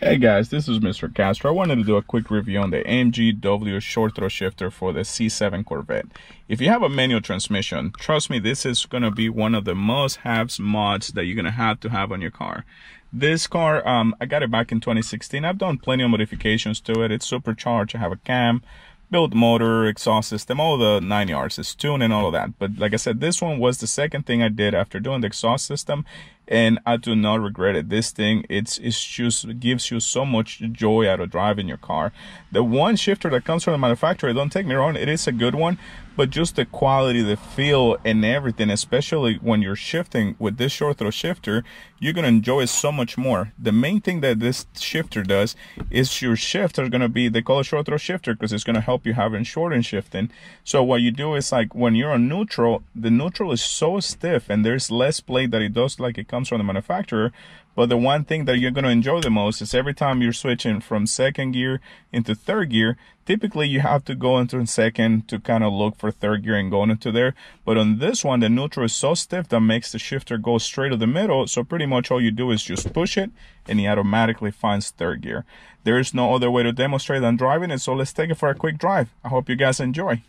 Hey guys, this is Mr. Castro. I wanted to do a quick review on the AMG W short throw shifter for the C7 Corvette. If you have a manual transmission, trust me, this is going to be one of the must-haves mods that you're going to have to have on your car. This car, um, I got it back in 2016. I've done plenty of modifications to it. It's supercharged. I have a cam, built motor, exhaust system, all the nine yards. It's tuned and all of that. But like I said, this one was the second thing I did after doing the exhaust system and I do not regret it. This thing, it's it's just gives you so much joy out of driving your car. The one shifter that comes from the manufacturer, don't take me wrong, it is a good one, but just the quality, the feel, and everything, especially when you're shifting with this short throw shifter, you're gonna enjoy it so much more. The main thing that this shifter does is your shifter is gonna be they call it short throw shifter because it's gonna help you having short and shifting. So what you do is like when you're on neutral, the neutral is so stiff and there's less play that it does like it comes comes from the manufacturer. But the one thing that you're going to enjoy the most is every time you're switching from second gear into third gear, typically you have to go into second to kind of look for third gear and going into there. But on this one, the neutral is so stiff that makes the shifter go straight to the middle. So pretty much all you do is just push it and he automatically finds third gear. There is no other way to demonstrate than driving it. So let's take it for a quick drive. I hope you guys enjoy.